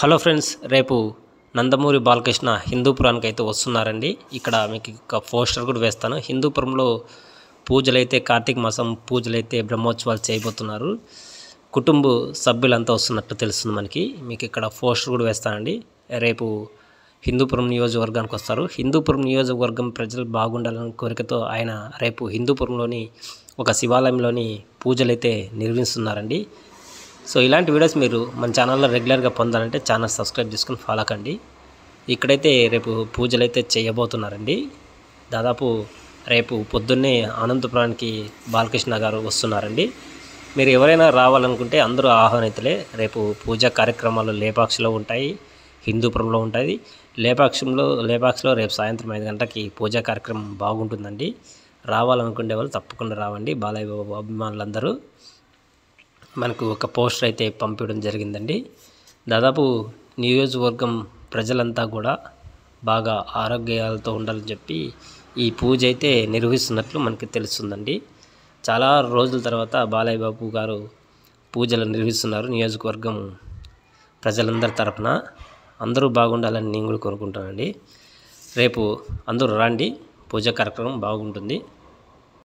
hello friends రేపు నందమూరి బాలకృష్ణ హిందూపురానికి అయితే వస్తున్నారండి ఇక్కడ మీకు ఒక పోస్టర్ కూడా వేస్తాను హిందూపురంలో పూజలైతే కార్తీక మాసం పూజలైతే బ్రహ్మోత్సవాలు చేయబోతున్నారు కుటుంబ సభ్యులంతా వస్తున్నట్టు తెలుస్తుంది మనకి మీకు ఇక్కడ పోస్టర్ కూడా వేస్తానండి రేపు హిందూపురం నియోజకవర్గానికి వస్తారు హిందూపురం నియోజకవర్గం ప్రజలు బాగుండాలనే కోరికతో ఆయన రేపు హిందూపురంలోని ఒక శివాలయంలోని పూజలైతే నిర్వహిస్తున్నారండి సో ఇలాంటి వీడియోస్ మీరు మన ఛానల్లో రెగ్యులర్గా పొందాలంటే ఛానల్ సబ్స్క్రైబ్ చేసుకుని ఫాలో కండి ఇక్కడైతే రేపు పూజలు అయితే చేయబోతున్నారండి దాదాపు రేపు పొద్దున్నే అనంతపురానికి బాలకృష్ణ గారు వస్తున్నారండి మీరు ఎవరైనా రావాలనుకుంటే అందరూ ఆహ్వానితులే రేపు పూజా కార్యక్రమాలు లేపాక్షలో ఉంటాయి హిందూపురంలో ఉంటాయి లేపాక్షంలో లేపాక్షలో రేపు సాయంత్రం ఐదు గంటలకి పూజా కార్యక్రమం బాగుంటుందండి రావాలనుకునే వాళ్ళు తప్పకుండా రావండి బాలయ్య బాబు అభిమానులందరూ మనకు ఒక పోస్టర్ అయితే పంపించడం జరిగిందండి దాదాపు నియోజకవర్గం ప్రజలంతా కూడా బాగా ఆరోగ్యాలతో ఉండాలని చెప్పి ఈ పూజ అయితే నిర్వహిస్తున్నట్లు మనకి తెలుస్తుందండి చాలా రోజుల తర్వాత బాలయ్య బాబు గారు పూజలు నిర్వహిస్తున్నారు నియోజకవర్గం ప్రజలందరి తరఫున అందరూ బాగుండాలని నేను కూడా కోరుకుంటానండి రేపు అందరూ రండి పూజ కార్యక్రమం బాగుంటుంది